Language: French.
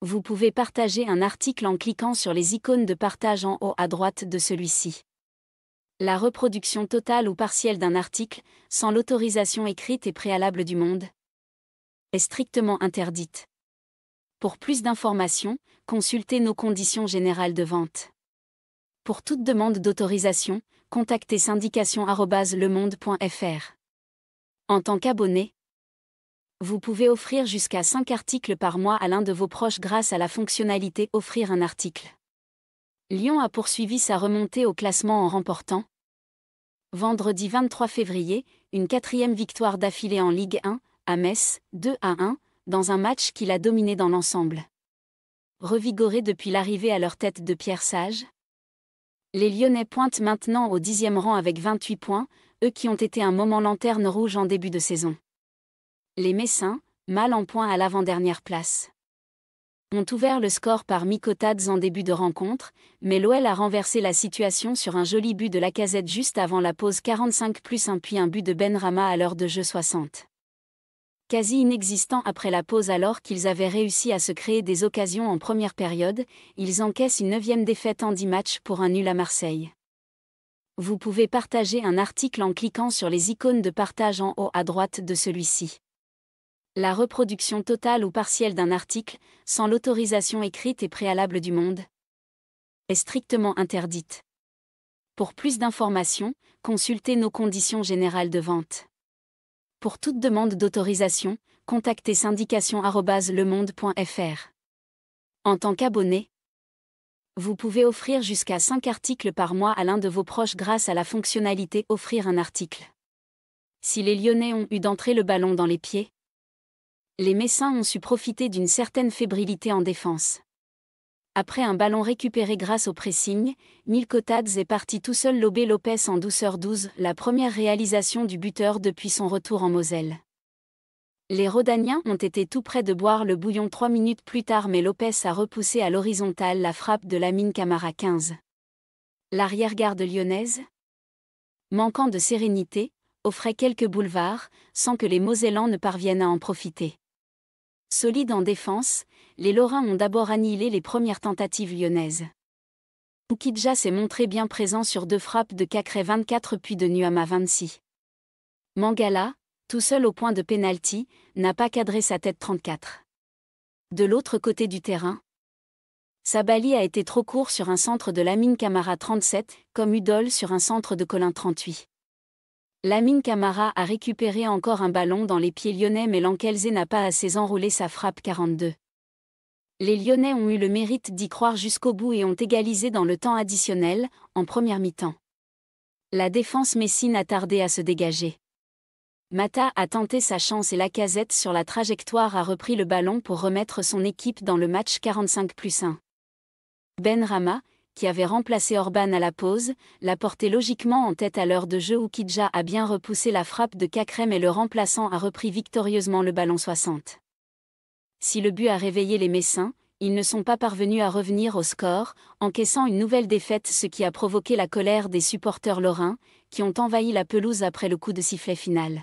vous pouvez partager un article en cliquant sur les icônes de partage en haut à droite de celui-ci. La reproduction totale ou partielle d'un article, sans l'autorisation écrite et préalable du monde, est strictement interdite. Pour plus d'informations, consultez nos conditions générales de vente. Pour toute demande d'autorisation, contactez syndication.lemonde.fr. En tant qu'abonné, vous pouvez offrir jusqu'à 5 articles par mois à l'un de vos proches grâce à la fonctionnalité Offrir un article. Lyon a poursuivi sa remontée au classement en remportant Vendredi 23 février, une quatrième victoire d'affilée en Ligue 1, à Metz, 2 à 1, dans un match qu'il a dominé dans l'ensemble. Revigorés depuis l'arrivée à leur tête de Pierre Sage, les Lyonnais pointent maintenant au dixième rang avec 28 points, eux qui ont été un moment lanterne rouge en début de saison les Messins, mal en point à l'avant-dernière place. Ont ouvert le score par Micotades en début de rencontre, mais l'OL a renversé la situation sur un joli but de la casette juste avant la pause 45 plus un puis un but de Rama à l'heure de jeu 60. Quasi inexistant après la pause alors qu'ils avaient réussi à se créer des occasions en première période, ils encaissent une neuvième défaite en 10 matchs pour un nul à Marseille vous pouvez partager un article en cliquant sur les icônes de partage en haut à droite de celui-ci la reproduction totale ou partielle d'un article, sans l'autorisation écrite et préalable du monde, est strictement interdite. Pour plus d'informations, consultez nos conditions générales de vente. Pour toute demande d'autorisation, contactez syndication.lemonde.fr. En tant qu'abonné, vous pouvez offrir jusqu'à 5 articles par mois à l'un de vos proches grâce à la fonctionnalité Offrir un article. Si les Lyonnais ont eu d'entrée le ballon dans les pieds, les Messins ont su profiter d'une certaine fébrilité en défense. Après un ballon récupéré grâce au pressing, Milko est parti tout seul lober Lopez en douceur 12, la première réalisation du buteur depuis son retour en Moselle. Les Rodaniens ont été tout près de boire le bouillon trois minutes plus tard mais Lopez a repoussé à l'horizontale la frappe de la mine Camara 15. L'arrière-garde lyonnaise Manquant de sérénité, offrait quelques boulevards, sans que les Mosellans ne parviennent à en profiter. Solide en défense, les Lorrains ont d'abord annihilé les premières tentatives lyonnaises. Oukidja s'est montré bien présent sur deux frappes de Cacré 24 puis de Nuama 26. Mangala, tout seul au point de pénalty, n'a pas cadré sa tête 34. De l'autre côté du terrain, Sabali a été trop court sur un centre de Lamine Camara 37, comme Udol sur un centre de Colin 38. Lamine Camara a récupéré encore un ballon dans les pieds lyonnais mais Lankelze n'a pas assez enroulé sa frappe 42. Les Lyonnais ont eu le mérite d'y croire jusqu'au bout et ont égalisé dans le temps additionnel, en première mi-temps. La défense Messine a tardé à se dégager. Mata a tenté sa chance et la casette sur la trajectoire a repris le ballon pour remettre son équipe dans le match 45 plus 1. Ben Rama, qui avait remplacé Orban à la pause, l'a porté logiquement en tête à l'heure de jeu où Kidja a bien repoussé la frappe de Kakrem et le remplaçant a repris victorieusement le ballon 60. Si le but a réveillé les Messins, ils ne sont pas parvenus à revenir au score, encaissant une nouvelle défaite ce qui a provoqué la colère des supporters lorrains, qui ont envahi la pelouse après le coup de sifflet final.